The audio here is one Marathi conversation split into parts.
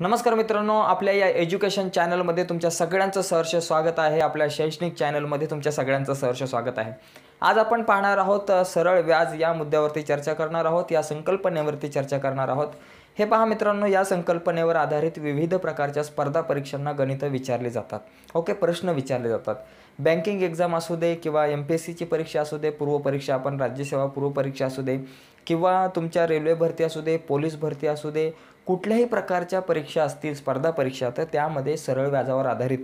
नमस्कार मित्रांनो आपल्या या एज्युकेशन चॅनलमध्ये तुमच्या सगळ्यांचं सहर्ष स्वागत आहे आपल्या शैक्षणिक चॅनलमध्ये तुमच्या सगळ्यांचं सहर्ष स्वागत आहे आज आपण पाहणार आहोत सरळ व्याज या मुद्द्यावरती चर्चा करणार आहोत या संकल्पनेवरती चर्चा करणार आहोत हे पहा मित्रांनो या संकल्पनेवर आधारित विविध प्रकारच्या स्पर्धा परीक्षांना गणितं विचारले जातात ओके प्रश्न विचारले जातात बँकिंग एक्झाम असू दे किंवा एम पी एस सीची परीक्षा असू दे पूर्वपरीक्षा आपण राज्यसेवा पूर्वपरीक्षा असू दे किंवा तुमच्या रेल्वे भरती असू दे पोलीस भरती असू दे कुठल्याही प्रकारच्या परीक्षा असतील स्पर्धा परीक्षा तर त्यामध्ये सरळ व्याजावर आधारित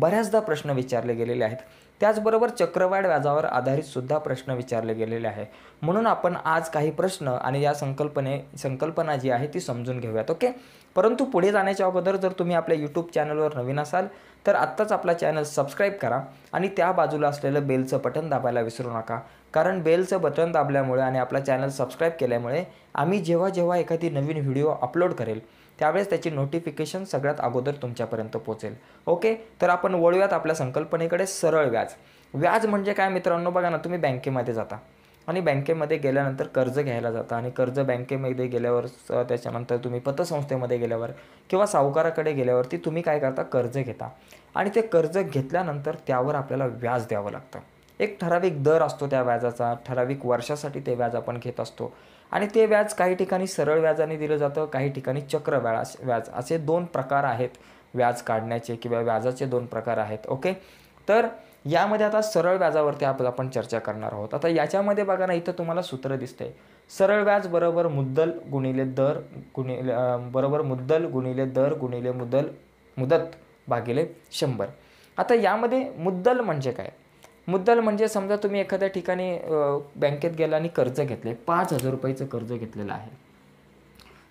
बऱ्याचदा प्रश्न विचारले गेलेले आहेत त्याचबरोबर चक्रवाढ व्याजावर आधारित सुद्धा प्रश्न विचारले गेलेले आहे म्हणून आपण आज काही प्रश्न आणि या संकल्पने संकल्पना जी आहे ती समजून घेऊयात ओके परंतु पुढे जाण्याच्या अगोदर जर तुम्ही आपल्या यूट्यूब चॅनलवर नवीन असाल तर आत्ताच आपला चॅनल सबस्क्राईब करा आणि त्या बाजूला असलेलं बेलचं बटन दाबायला विसरू नका कारण बेलचं बटन दाबल्यामुळे आणि आपला चॅनल सबस्क्राईब केल्यामुळे आम्ही जेव्हा जेव्हा एखादी नवीन व्हिडिओ अपलोड करेल त्यावेळेस त्याची नोटिफिकेशन सगळ्यात अगोदर तुमच्यापर्यंत पोचेल ओके तर आपण वळूयात आपल्या संकल्पनेकडे सरळ व्याज व्याज म्हणजे काय मित्रांनो बघा ना तुम्ही बँकेमध्ये जाता आणि बँकेमध्ये गेल्यानंतर कर्ज घ्यायला जाता आणि कर्ज बँकेमध्ये गेल्यावर त्याच्यानंतर तुम्ही पतसंस्थेमध्ये गेल्यावर किंवा सावकाराकडे गेल्यावरती तुम्ही काय करता कर्ज घेता आणि ते कर्ज घेतल्यानंतर त्यावर आपल्याला व्याज द्यावं लागतं एक ठराविक दर असतो त्या व्याजाचा ठराविक वर्षासाठी ते व्याज आपण घेत असतो आणि ते व्याज काही ठिकाणी सरळ व्याजाने दिलं जातं काही ठिकाणी चक्र व्याज व्याज असे दोन प्रकार आहेत व्याज काढण्याचे किंवा व्याजाचे दोन प्रकार आहेत ओके तर यामध्ये आता सरळ व्याजावरती आपण आपण चर्चा करणार आहोत आता याच्यामध्ये बघा ना इथं तुम्हाला सूत्र दिसतंय सरळ व्याज बरोबर मुद्दल गुणिले दर गुणिले बरोबर मुद्दल गुणिले दर गुणिले मुद्दल मुदत भागिले शंभर आता यामध्ये मुद्दल म्हणजे काय मुद्दल म्हणजे समजा तुम्ही एखाद्या ठिकाणी बँकेत गेला आणि कर्ज घेतले पाच हजार रुपयाचं कर्ज घेतलेलं आहे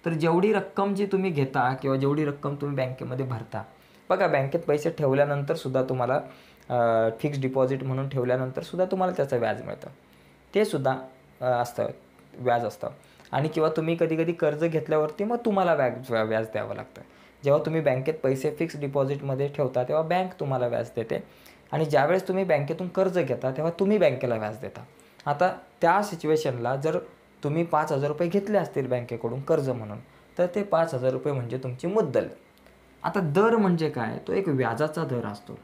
तर जेवढी रक्कम जी तुम्ही घेता किंवा जेवढी रक्कम तुम्ही बँकेमध्ये भरता बघा बँकेत पैसे ठेवल्यानंतर सुद्धा तुम्हाला फिक्स्ड डिपॉझिट म्हणून ठेवल्यानंतर सुद्धा तुम्हाला त्याचं व्याज मिळतं ते सुद्धा असतं व्याज असतं आणि किंवा तुम्ही कधी कधी कर्ज घेतल्यावरती मग तुम्हाला व्याज व्याज द्यावं लागतं जेव्हा तुम्ही बँकेत पैसे फिक्स्ड डिपॉझिटमध्ये ठेवता तेव्हा बँक तुम्हाला व्याज देते आणि ज्यावेळेस तुम्ही बँकेतून कर्ज घेता तेव्हा तुम्ही बँकेला व्याज देता आता त्या सिच्युएशनला जर तुम्ही पाच हजार रुपये घेतले असतील बँकेकडून कर्ज म्हणून तर ते पाच हजार रुपये म्हणजे तुमची मुद्दल आता दर म्हणजे काय तो एक व्याजाचा दर असतो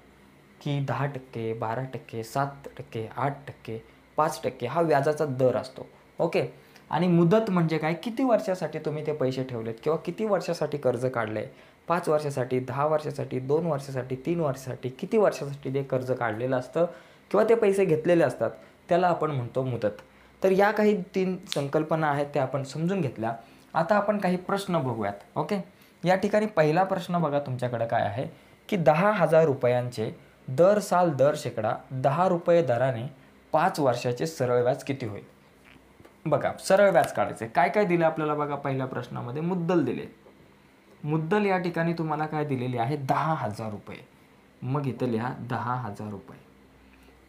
की दहा टक्के बारा टक्के सात टक्के आठ टक्के पाच टक्के हा व्याजाचा दर असतो ओके आणि मुदत म्हणजे काय किती वर्षासाठी तुम्ही ते पैसे ठेवलेत किंवा किती वर्षासाठी कर्ज काढलं पाच वर्षासाठी दहा वर्षासाठी दोन वर्षासाठी तीन वर्षासाठी किती वर्षासाठी ते कर्ज काढलेलं असतं किंवा ते पैसे घेतलेले असतात त्याला आपण म्हणतो मुदत तर या काही तीन संकल्पना आहेत त्या आपण समजून घेतल्या आता आपण काही प्रश्न बघूयात ओके या ठिकाणी पहिला प्रश्न बघा तुमच्याकडे काय आहे की दहा हजार रुपयांचे दर साल दर शेकडा दहा रुपये दराने पाच वर्षाचे सरळ व्याज किती होईल बघा सरळ व्याज काढायचे काय काय दिले आपल्याला बघा पहिल्या प्रश्नामध्ये मुद्दल दिले मुद्दल या ठिकाणी तुम्हाला काय दिलेली आहे दहा हजार रुपये मग इथं लिहा दहा हजार रुपये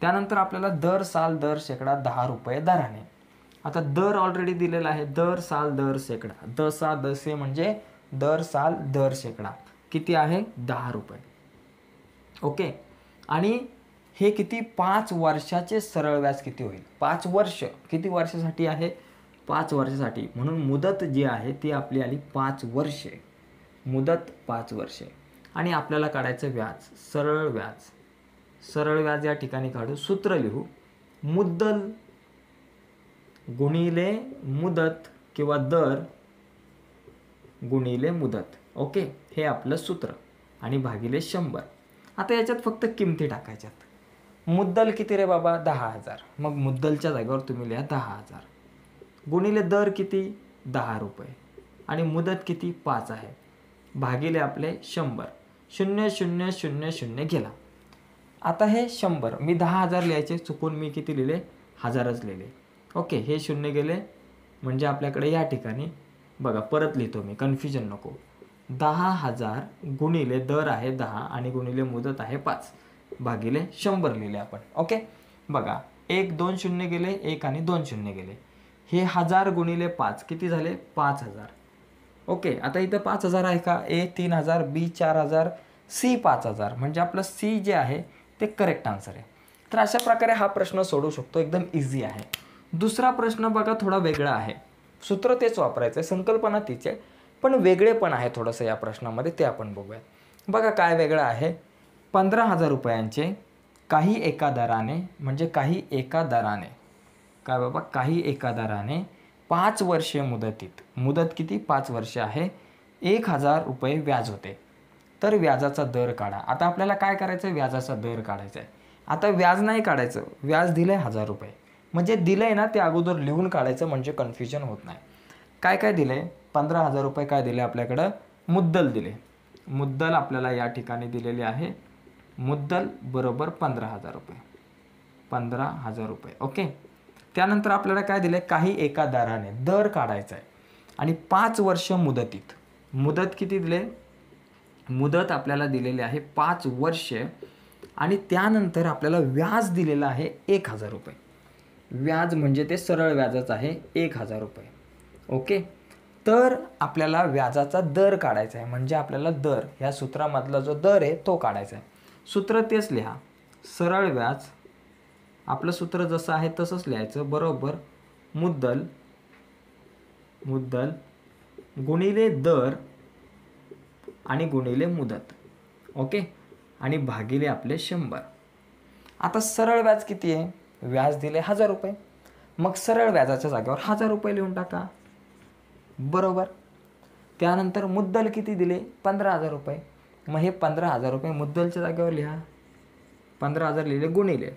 त्यानंतर आपल्याला दर साल दर शेकडा दहा रुपये दराने आता दर ऑलरेडी दिलेला आहे दर साल दर शेकडा दसा दसे म्हणजे दर साल दर शेकडा किती आहे दहा रुपये ओके आणि हे किती पाच वर्षाचे सरळ व्याज किती होईल पाच वर्ष किती वर्षासाठी आहे पाच वर्षासाठी म्हणून मुदत जी आहे ती आपली आली पाच वर्षे मुदत पाच वर्षे आणि आपल्याला काढायचं व्याज सरळ व्याज सरळ व्याज या ठिकाणी काढू सूत्र लिहू मुद्दल गुणिले मुदत किंवा दर गुणिले मुदत ओके हे आपलं सूत्र आणि भागिले शंभर आता याच्यात फक्त किमती टाकायच्यात मुद्दल किती रे बाबा दहा हजार मग मुद्दलच्या जागेवर तुम्ही लिहा दहा हजार गुणिले दर किती दहा रुपये आणि मुदत किती पाच आहे भागिले आपले शंभर शून्य शून्य शून्य शून्य गेला आता हे शंभर मी दहा हजार लिहायचे चुकून मी किती लिहिले हजारच लिहिले ओके हे शून्य गेले म्हणजे आपल्याकडे या ठिकाणी बघा परत लिहितो मी कन्फ्युजन नको दहा हजार गुणिले दर आहे दहा आणि गुणिले मुदत आहे पाच भागिले शंभर लिहिले आपण ओके बघा एक दोन शून्य गेले एक आणि दोन शून्य गेले हे हजार गुणिले पाच किती झाले पाच हजार ओके आता इथं पाच हजार आहे का ए तीन हजार बी चार हजार सी पाच हजार म्हणजे आपलं सी जे आहे ते करेक्ट आन्सर आहे तर अशा प्रकारे हा प्रश्न सोडू शकतो एकदम इझी आहे दुसरा प्रश्न बघा थोडा वेगळा आहे सूत्र तेच वापरायचं आहे संकल्पना तीच आहे पण वेगळे पण आहे थोडंसं या प्रश्नामध्ये ते आपण बघूयात बघा काय वेगळं आहे पंधरा हजार रुपयांचे काही एका दराने म्हणजे काही एका दराने काय बाबा काही एका दराने पाच वर्षे मुदतीत मुदत किती पाच वर्ष आहे एक हजार रुपये व्याज होते तर व्याजाचा दर काढा आता आपल्याला काय करायचं आहे व्याजाचा दर काढायचा आहे आता व्याज नाही काढायचं व्याज दिलं आहे हजार रुपये म्हणजे दिलं आहे ना ते अगोदर लिहून काढायचं म्हणजे कन्फ्युजन होत नाही काय काय दिलं आहे पंधरा हजार रुपये काय दिले आपल्याकडं मुद्दल दिले मुद्दल आपल्याला या ठिकाणी दिलेली आहे मुद्दल बरोबर पंधरा हजार रुपये पंधरा हजार रुपये ओके त्यानंतर आपल्याला काय दिलं आहे काही एका दराने दर काढायचा आहे आणि पाच वर्ष मुदतीत मुदत किती दिले मुदत आपल्याला दिलेली आहे पाच वर्ष आणि त्यानंतर आपल्याला व्याज दिलेलं आहे एक हजार रुपये व्याज म्हणजे ते सरळ व्याजाचं आहे एक हजार रुपये ओके तर आपल्याला व्याजाचा दर काढायचा आहे म्हणजे आपल्याला दर ह्या सूत्रामधला जो दर आहे तो काढायचा आहे सूत्र तेच लिहा सरळ व्याज आपलं सूत्र जसं आहे तसंच लिहायचं बरोबर मुद्दल मुद्दल गुणिले दर आणि गुणिले मुदत ओके आणि भागिले आपले शंभर आता सरळ व्याज किती आहे व्याज दिले हजार रुपये मग सरळ व्याजाच्या जागेवर हजार रुपये लिहून टाका बरोबर त्यानंतर मुद्दल किती दिले पंधरा हजार रुपये मग हे पंधरा हजार रुपये मुद्दलच्या जागेवर लिहा पंधरा हजार लिहिले गुणिले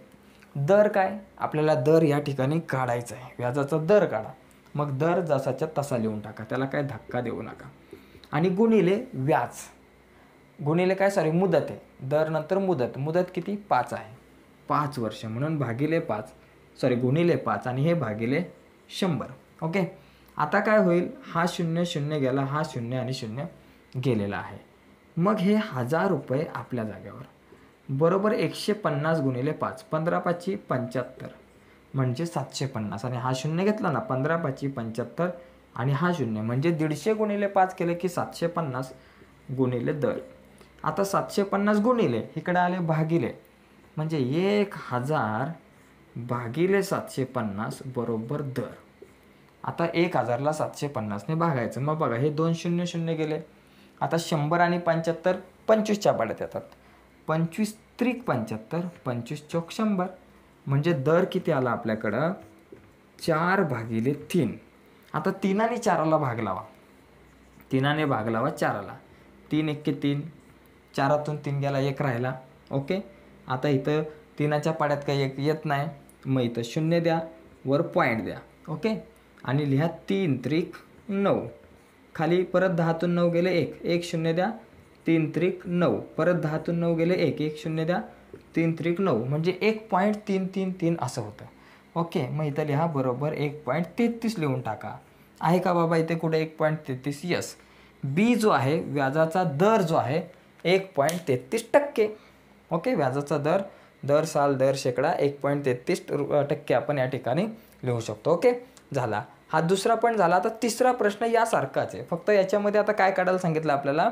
दर काय आपल्याला दर या ठिकाणी काढायचा आहे व्याजाचा दर काढा मग दर जसाच्या तसा लिहून टाका त्याला काय धक्का देऊ नका आणि गुणिले व्याज गुणिले काय सॉरी मुदत आहे दर नंतर मुदत मुदत किती पाच आहे पाच वर्ष म्हणून भागिले पाच सॉरी गुणिले पाच आणि हे भागिले शंभर ओके आता काय होईल हा शून्य शून्य गेला हा शून्य आणि शून्य गेलेला आहे मग हे हजार रुपये आपल्या जागेवर बरोबर एकशे पन्नास गुणिले पाच पंधरा पाचशी पंच्याहत्तर म्हणजे सातशे पन्नास आणि हा शून्य घेतला ना पंधरा पाचशी पंच्याहत्तर आणि हा शून्य म्हणजे दीडशे गुणिले पाच केले की सातशे पन्नास गुणिले दर आता सातशे पन्नास गुणिले इकडे आले भागिले म्हणजे एक हजार भागिले सातशे पन्नास बरोबर दर आता एक हजारला सातशे पन्नासने भागायचं मग बघा हे दोन शून्य शून्य गेले आता शंभर आणि पंच्याहत्तर पंचवीसच्या पाड्यात येतात पंचवीस त्रिक पंच्याहत्तर पंचवीस चौक शंभर म्हणजे दर किती आला आपल्याकडं चार भागिले तीन आता तीनाने चाराला भाग लावा तिनाने भाग लावा चाराला तीन की तीन चारातून तीन गेला एक राहिला ओके आता इथं तिनाच्या पाड्यात काही एक येत नाही मग इथं शून्य द्या वर पॉईंट द्या ओके आणि लिहा तीन त्रिक नऊ खाली परत दहातून नऊ गेले एक एक शून्य द्या तीन त्रिक नऊ परत दहातून नऊ गेले एक एक शून्य द्या तीन त्रिक नऊ म्हणजे एक पॉईंट तीन तीन तीन असं होतं ओके मग इथं लिहा बरोबर एक पॉईंट तेहतीस लिहून टाका आहे का बाबा इथे कुठे एक पॉईंट तेहतीस यस बी जो आहे व्याजाचा दर जो आहे एक पॉईंट तेहतीस टक्के ओके व्याजाचा दर दर साल दर शेकडा एक पॉईंट तेहतीस टक्के आपण या ठिकाणी लिहू शकतो ओके झाला हा दुसरा पण झाला आता तिसरा प्रश्न यासारखाच आहे फक्त याच्यामध्ये आता काय काढायला सांगितलं आपल्याला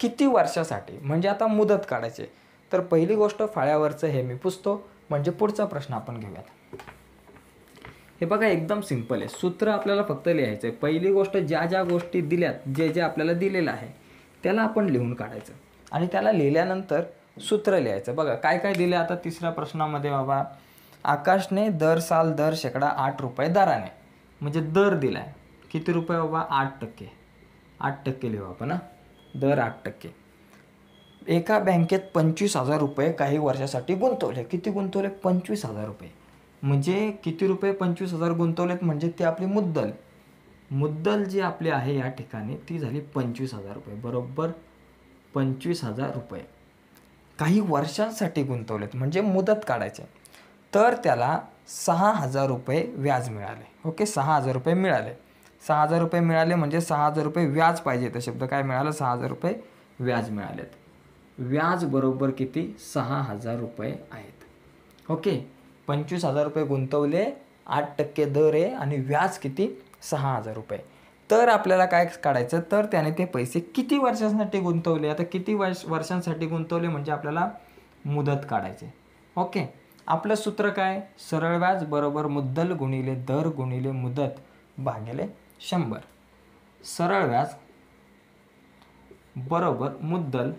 किती वर्षासाठी म्हणजे आता मुदत काढायचे तर पहिली गोष्ट फाळ्यावरचं हे मी पुसतो म्हणजे पुढचा प्रश्न आपण घेऊयात हे बघा एकदम सिंपल आहे सूत्र आपल्याला फक्त लिहायचं आहे पहिली गोष्ट ज्या ज्या गोष्टी दिल्यात जे जे आपल्याला दिलेलं आहे त्याला आपण लिहून काढायचं आणि त्याला लिहिल्यानंतर सूत्र लिहायचं बघा काय काय दिलं आता तिसऱ्या प्रश्नामध्ये बाबा आकाशने दर साल दर शेकडा आठ रुपये दराने म्हणजे दर दिला आहे किती रुपये बाबा आठ टक्के आठ टक्के लिहू आपण दर आठ टक्के एका बँकेत पंचवीस हजार रुपये काही वर्षासाठी गुंतवले किती गुंतवले पंचवीस हजार रुपये म्हणजे किती रुपये पंचवीस हजार गुंतवलेत म्हणजे ते आपली मुद्दल मुद्दल जी आपली आहे या ठिकाणी ती झाली पंचवीस हजार रुपये बरोबर पंचवीस हजार रुपये काही वर्षांसाठी गुंतवलेत म्हणजे मुदत काढायचे तर त्याला सहा हजार रुपये व्याज मिळाले ओके सहा हजार रुपये मिळाले सहा हजार रुपये मिळाले म्हणजे सहा हजार रुपये व्याज पाहिजे तर शब्द काय मिळालं सहा हजार रुपये व्याज मिळालेत व्याज बरोबर किती सहा हजार रुपये आहेत ओके पंचवीस हजार रुपये गुंतवले आठ टक्के दर आहे आणि व्याज किती सहा हजार रुपये तर आपल्याला काय काढायचं तर त्याने ते पैसे किती वर्षांसाठी गुंतवले आता किती वर्ष वर्षांसाठी गुंतवले म्हणजे आपल्याला मुदत काढायचे ओके आपलं सूत्र काय सरळ व्याज बरोबर मुद्दल गुणिले दर गुणिले मुदत भागिले शंभर सरळ व्याज बरोबर मुद्दल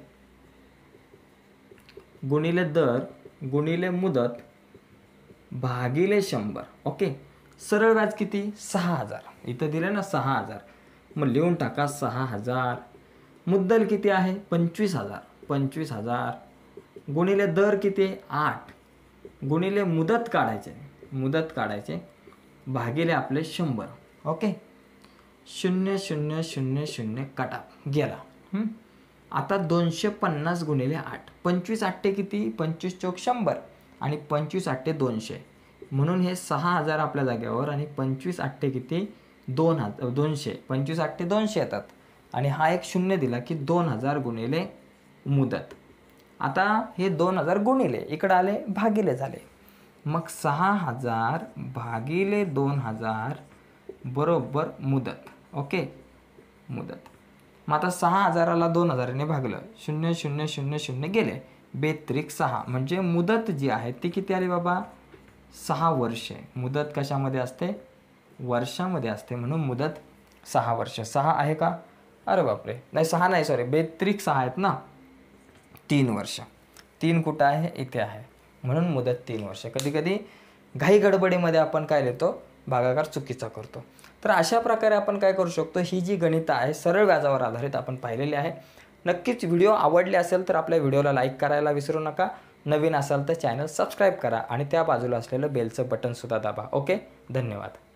गुणिले दर गुणिले मुदत भागिले शंभर ओके सरळ व्याज किती सहा हजार इथं दिले ना सहा हजार मग लिहून टाका सहा हजार मुद्दल किती आहे पंचवीस हजार पंचवीस हजार गुणिले दर किती आठ गुणिले मुदत काढायचे मुदत काढायचे भागिले आपले शंभर ओके शून्य शून्य शून्य शून्य कटा गेला आता दोनशे पन्नास गुणिले आठ पंचवीस आठ्ठे किती पंचवीस चौक शंभर आणि पंचवीस आठ्ठे दोनशे म्हणून हे सहा हजार आपल्या जागेवर आणि पंचवीस आठ्ठे किती दोन हजार दोनशे पंचवीस आठ्ठे दोनशे येतात आणि हा एक शून्य दिला की दोन हजार गुणिले मुदत आता हे दोन हजार गुणिले इकडं आले भागिले झाले मग सहा हजार भागिले दोन हजार बरोबर मुदत ओके मुदत मग आता सहा हजाराला दोन हजाराने भागलं शून्य शून्य शून्य शून्य गेले बेत्रिक सहा म्हणजे मुदत जी आहे ती किती आली बाबा सहा वर्षे मुदत कशामध्ये असते वर्षामध्ये असते म्हणून मुदत सहा वर्ष सहा आहे का अरे बापरे नाही सहा नाही सॉरी बेत्रिक सहा आहेत ना तीन वर्ष तीन कुठं आहे इथे आहे म्हणून मुदत तीन वर्ष कधी कधी घाई गडबडीमध्ये आपण काय लिहितो भागाकार चुकीचा करतो तर अशा प्रकारे आपण काय करू शकतो ही जी गणितं आहे सरळ व्याजावर आधारित आपण पाहिलेली आहे नक्कीच व्हिडिओ आवडले असेल तर आपल्या व्हिडिओला लाईक करायला विसरू नका नवीन असाल तर चॅनल सबस्क्राईब करा आणि त्या बाजूला असलेलं बेलचं बटनसुद्धा दाबा ओके धन्यवाद